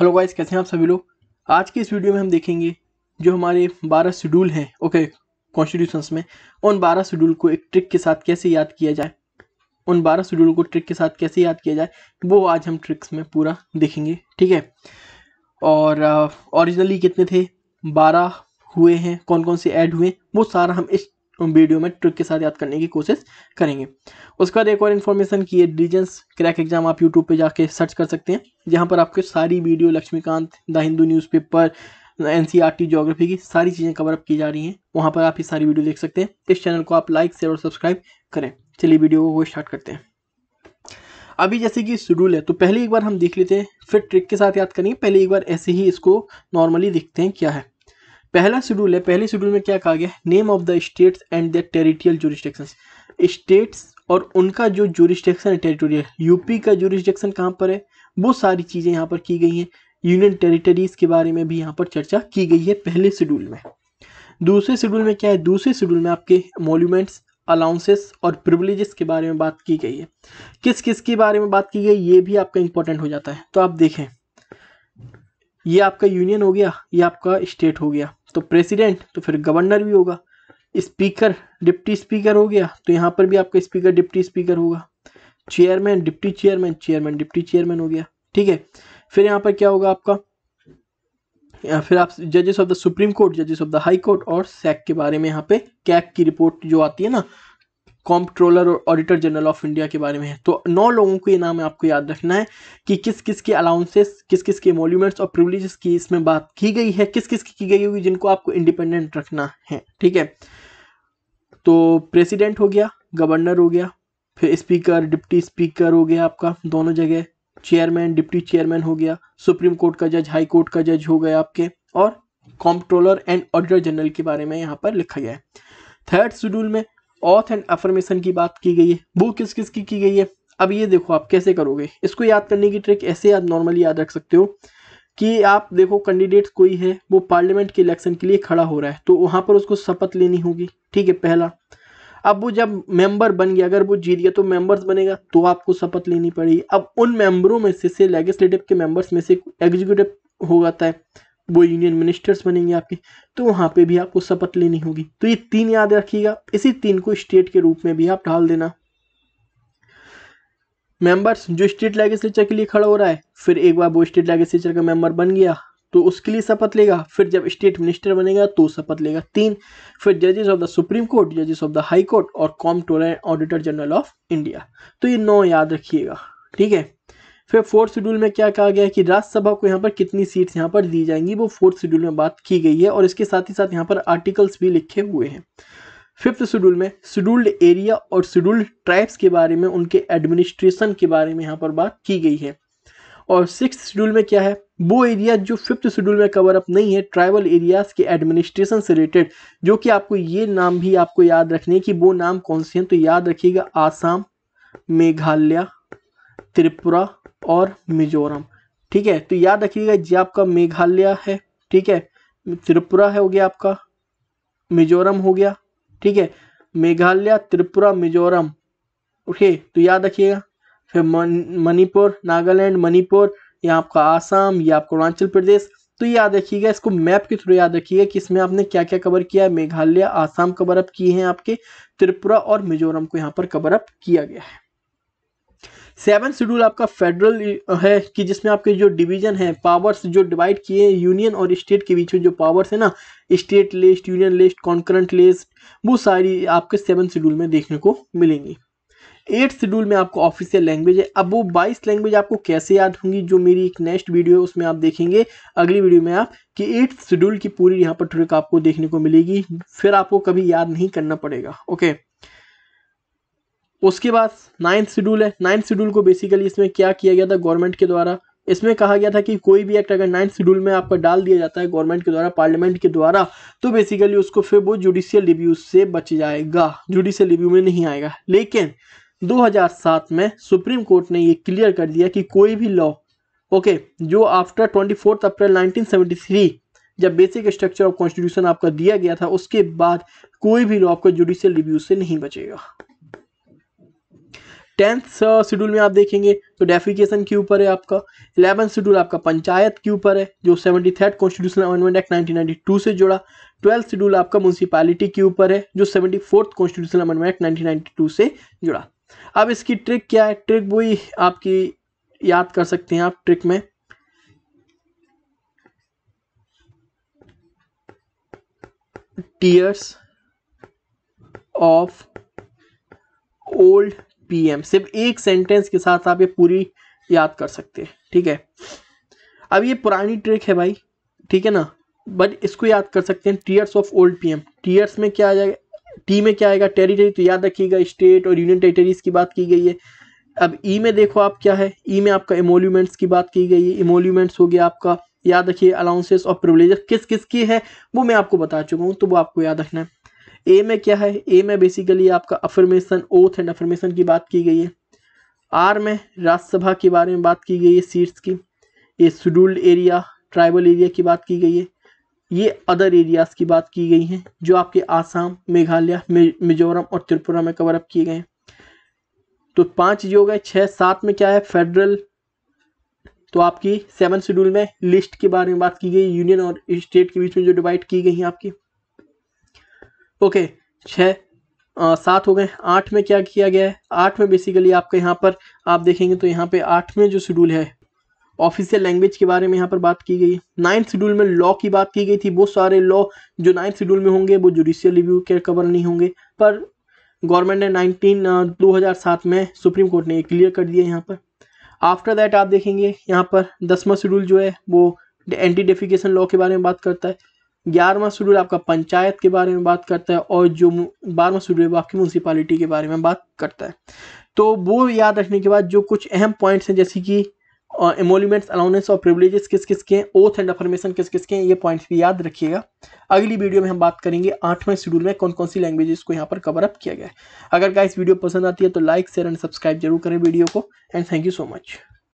hello guys कैसे हैं आप सभी लोग आज की इस वीडियो में हम देखेंगे जो हमारे 12 शेड्यूल हैं ओके कॉन्स्टिट्यूशंस में उन 12 शेड्यूल को एक ट्रिक के साथ कैसे याद किया जाए उन 12 शेड्यूल को ट्रिक के साथ कैसे याद किया जाए वो आज हम ट्रिक्स में पूरा देखेंगे ठीक है और ओरिजिनली कितने थे बारह हुए हैं कौन कौन से ऐड हुए वो सारा हम इस वीडियो में ट्रिक के साथ याद करने की कोशिश करेंगे उसके बाद एक और इन्फॉर्मेशन की है रीजेंस क्रैक एग्जाम आप यूट्यूब पे जाके सर्च कर सकते हैं जहाँ पर आपके सारी video Laxmikanth the Hindu newspaper N C R T geography की सारी चीज़ें कवर अप की जा रही हैं वहाँ पर आप ये सारी वीडियो देख सकते हैं इस चैनल को आप लाइक शेयर और सब्सक्राइब करें चलिए वीडियो को स्टार्ट करते हैं अभी जैसे कि शेड्यूल है तो पहले एक बार हम देख लेते हैं फिर ट्रिक के साथ याद करेंगे पहले एक बार ऐसे ही इसको नॉर्मली देखते हैं क्या है पहला शेड्यूल है पहले शेड्यूल में क्या कहा गया name of the states and the territorial jurisdiction states और उनका जो जुरिस्डिक्शन है टेरिटोरियल यूपी का जोरिस्टिक्शन कहाँ पर है वो सारी चीज़ें यहाँ पर की गई हैं यूनियन टेरिटरीज के बारे में भी यहाँ पर चर्चा की गई है पहले शेड्यूल में दूसरे शेड्यूल में क्या है दूसरे शेड्यूल में आपके मोन्यूमेंट्स अलाउंसेस और प्रिवलेजेस के बारे में बात की गई है किस किस के बारे में बात की गई ये भी आपका इंपॉर्टेंट हो जाता है तो आप देखें ये आपका यूनियन हो गया ये आपका स्टेट हो गया तो प्रेसिडेंट तो फिर गवर्नर भी होगा स्पीकर डिप्टी स्पीकर हो गया तो यहाँ पर भी आपका स्पीकर डिप्टी स्पीकर होगा chairman deputy chairman chairman deputy chairman हो गया ठीक है फिर यहाँ पर क्या होगा आपका फिर आप जजेस ऑफ द सुप्रीम कोर्ट जजेस ऑफ द हाई कोर्ट और सैक के बारे में यहाँ पे कैक की रिपोर्ट जो आती है ना कॉम्प्ट्रोलर और ऑडिटर जनरल ऑफ इंडिया के बारे में है तो नौ लोगों के नाम आपको याद रखना है कि किस किस के अलाउंसेस किस किस के मोल्यूमेंट्स और प्रिवलेजेस की इसमें बात की गई है किस किस की की गई होगी जिनको आपको इंडिपेंडेंट रखना है ठीक है तो प्रेसिडेंट हो गया गवर्नर हो गया फिर स्पीकर डिप्टी स्पीकर हो गया आपका दोनों जगह चेयरमैन डिप्टी चेयरमैन हो गया सुप्रीम कोर्ट का जज हाई कोर्ट का जज हो गया आपके और कॉम्प्ट्रोलर एंड ऑडिटर जनरल के बारे में यहाँ पर लिखा गया है थर्ड शेड्यूल में ऑथ एंड अफर्मेशन की बात की गई है वो किस किस की की गई है अब ये देखो आप कैसे करोगे इसको याद करने की ट्रिक ऐसे याद नॉर्मली याद रख सकते हो कि आप देखो कैंडिडेट कोई है वो पार्लियामेंट के इलेक्शन के लिए खड़ा हो रहा है तो वहाँ पर उसको शपथ लेनी होगी ठीक है पहला अब वो जब मेंबर बन गया अगर वो जीत गया तो मेंबर्स बनेगा तो आपको शपथ लेनी पड़ेगी अब उन मेंबरों में से से लेजिस्लेटिव के मेंबर्स में से एग्जीक्यूटिव हो जाता है वो यूनियन मिनिस्टर्स बनेंगे आपके तो वहाँ पे भी आपको शपथ लेनी होगी तो ये तीन याद रखिएगा इसी तीन को स्टेट के रूप में भी आप ढाल देना मेंबर्स जो स्टेट लेगिस्लेचर के लिए खड़ा हो रहा है फिर एक बार वो स्टेट लेगिस्लेचर का मेंबर बन गया तो उसके लिए शपथ लेगा फिर जब स्टेट मिनिस्टर बनेगा तो शपथ लेगा तीन फिर जजेस ऑफ द सुप्रीम कोर्ट जजेस ऑफ द हाई कोर्ट और टोर ऑडिटर जनरल ऑफ इंडिया तो ये नौ याद रखिएगा ठीक है फिर फोर्थ शेड्यूल में क्या कहा गया है कि राज्यसभा को यहाँ पर कितनी सीट्स यहाँ पर दी जाएंगी वो फोर्थ शेड्यूल में बात की गई है और इसके साथ ही साथ यहाँ पर आर्टिकल्स भी लिखे हुए हैं फिफ्थ शेड्यूल में शेड्यूल्ड एरिया और शेड्यूल्ड ट्राइब्स के बारे में उनके एडमिनिस्ट्रेशन के बारे में यहाँ पर बात की गई है और सिक्स शेड्यूल में क्या है वो एरिया जो फिफ्थ शेड्यूल में कवर अप नहीं है ट्राइबल एरियाज के एडमिनिस्ट्रेशन से रिलेटेड जो कि आपको ये नाम भी आपको याद रखने कि वो नाम कौन से हैं तो याद रखिएगा आसाम मेघालय त्रिपुरा और मिजोरम ठीक है तो याद रखिएगा जी आपका मेघालय है ठीक है त्रिपुरा है हो गया आपका मिजोरम हो गया ठीक है मेघालय त्रिपुरा मिजोरम ओके तो याद रखिएगा फिर मणिपुर नागालैंड मणिपुर या आपका आसाम या आपका अरुणाचल प्रदेश तो याद रखिएगा इसको मैप के थ्रू याद रखिएगा कि इसमें आपने क्या क्या कवर किया है मेघालय आसाम कवर अप किए हैं आपके त्रिपुरा और मिजोरम को यहाँ पर कवर अप किया गया है सेवन शेड्यूल आपका फेडरल है कि जिसमें आपके जो डिवीजन है पावर्स जो डिवाइड किए यूनियन और स्टेट के बीच में जो पावर्स है ना state list union list concurrent list वो सारी आपके सेवन शेड्यूल में देखने को मिलेंगी एट शेड्यूल में आपको ऑफिशियल लैंग्वेज है अब वो बाईस लैंग्वेज आपको कैसे याद होंगी जो मेरी एक नेक्स्ट वीडियो है उसमें आप देखेंगे अगली वीडियो में आप कि एट शेड्यूल की पूरी यहाँ पर ट्रिक आपको देखने को मिलेगी फिर आपको कभी याद नहीं करना पड़ेगा ओके उसके बाद नाइन्थ शेड्यूल है नाइन्थ शेड्यूल को बेसिकली इसमें क्या किया गया था गवर्नमेंट के द्वारा इसमें कहा गया था कि कोई भी एक्ट अगर नाइन्थ शेड्यूल में आपका डाल दिया जाता है गवर्नमेंट के द्वारा पार्लियामेंट के द्वारा तो बेसिकली उसको फिर वो जुडिशियल रिव्यू से बच जाएगा जुडिशियल रिव्यू में नहीं आएगा लेकिन 2007 में सुप्रीम कोर्ट ने ये क्लियर कर दिया कि कोई भी लॉ ओके जो आफ्टर ट्वेंटी अप्रैल थ्री जब बेसिक स्ट्रक्चर ऑफ कॉन्स्टिट्यूशन आपका दिया गया था उसके बाद कोई भी लॉ आपका जुडिशियल रिव्यू से नहीं बचेगा टेंथ शेड्यूल में आप देखेंगे तो डेफिकेशन के ऊपर है आपका इलेवंथ शेड्यूल आपका पंचायत के ऊपर है जो seventy third constitutional amendment act two से जुड़ा ट्वेल्थ शेड्यूल आपका म्यूनसिपालिटी के ऊपर है जो seventy fourth constitutional amendment act two से जुड़ा अब इसकी ट्रिक क्या है ट्रिक वही आपकी याद कर सकते हैं आप ट्रिक में टीयर्स ऑफ ओल्ड पीएम सिर्फ एक सेंटेंस के साथ आप ये पूरी याद कर सकते हैं ठीक है अब ये पुरानी ट्रिक है भाई ठीक है ना बट इसको याद कर सकते हैं tiers of old PM tiers में क्या आ जाएगा टी में क्या आएगा टेरिटरी तो याद रखिएगा स्टेट और यूनियन टेरिटरीज की बात की गई है अब ई e में देखो आप क्या है ई e में आपका इमोल्यूमेंट्स की बात की गई है इमोल्यूमेंट्स हो गया आपका याद रखिए अलाउंसेस और प्रिवलेजेस किस किस की है वो मैं आपको बता चुका हूँ तो वो आपको याद रखना है ए में क्या है ए में बेसिकली आपका अफर्मेशन ओथ एंड अफर्मेशन की बात की गई है आर में राज्यसभा के बारे में बात की गई है सीट्स की ये शेड्यूल्ड एरिया ट्राइबल एरिया की बात की गई है ये अदर एरियाज़ की बात की गई हैं जो आपके आसाम मेघालय मिजोरम और त्रिपुरा में कवर अप किए गए हैं तो पाँच जो गए छः सात में क्या है फेडरल तो आपकी सेवन शेड्यूल में लिस्ट के बारे में बात की गई यूनियन और स्टेट के बीच में जो डिवाइड की गई है आपकी ओके छः सात हो गए आठ में क्या किया गया है आठ में बेसिकली आपके यहाँ पर आप देखेंगे तो यहाँ पे आठ में जो शेड्यूल है ऑफिशियल लैंग्वेज के बारे में यहाँ पर बात की गई नाइन्थ शेड्यूल में लॉ की बात की गई थी वो सारे लॉ जो नाइन्थ शेड्यूल में होंगे वो जुडिशियल रिव्यू के कवर नहीं होंगे पर गवर्नमेंट ने नाइनटीन दो हज़ार सात में सुप्रीम कोर्ट ने क्लियर कर दिया यहाँ पर आफ्टर दैट आप देखेंगे यहाँ पर दसवा शेड्यूल जो है वो एंटी डेफिकेशन लॉ के बारे में बात करता है ग्यारहवा शेड्यूल आपका पंचायत के बारे में बात करता है और जो बारहवा शेड्यूल आपकी म्यूनसिपालिटी के बारे में बात करता है तो वो याद रखने के बाद जो कुछ अहम पॉइंट्स हैं जैसे कि एमोलीमेंट्स अलाउंस और प्रिवलेजेस किस किस के हैं ओथ एंड अफर्मेशन किस किस के हैं ये पॉइंट्स भी याद रखिएगा अगली वीडियो में हम बात करेंगे आठवें शेड्यूल में कौन कौन सी लैंग्वेजेस को यहाँ पर कवर अप किया गया है अगर का वीडियो पसंद आती है तो लाइक शेयर एंड सब्सक्राइब जरूर करें वीडियो को and thank you so much